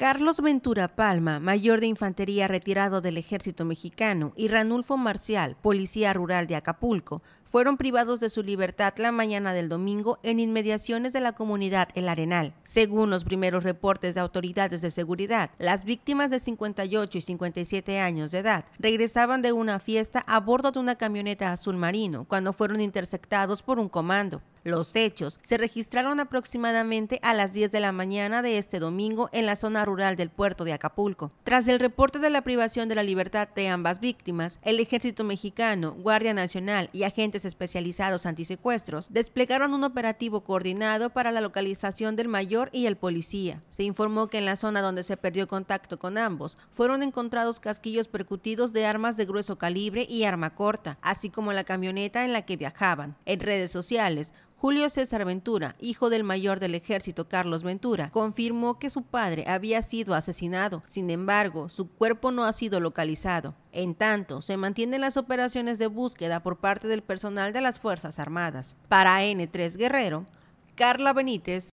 Carlos Ventura Palma, mayor de infantería retirado del ejército mexicano, y Ranulfo Marcial, policía rural de Acapulco, fueron privados de su libertad la mañana del domingo en inmediaciones de la comunidad El Arenal. Según los primeros reportes de autoridades de seguridad, las víctimas de 58 y 57 años de edad regresaban de una fiesta a bordo de una camioneta azul marino cuando fueron interceptados por un comando. Los hechos se registraron aproximadamente a las 10 de la mañana de este domingo en la zona rural del puerto de Acapulco. Tras el reporte de la privación de la libertad de ambas víctimas, el ejército mexicano, Guardia Nacional y agentes especializados antisecuestros desplegaron un operativo coordinado para la localización del mayor y el policía. Se informó que en la zona donde se perdió contacto con ambos fueron encontrados casquillos percutidos de armas de grueso calibre y arma corta, así como la camioneta en la que viajaban. En redes sociales, Julio César Ventura, hijo del mayor del ejército Carlos Ventura, confirmó que su padre había sido asesinado. Sin embargo, su cuerpo no ha sido localizado. En tanto, se mantienen las operaciones de búsqueda por parte del personal de las Fuerzas Armadas. Para N3 Guerrero, Carla Benítez,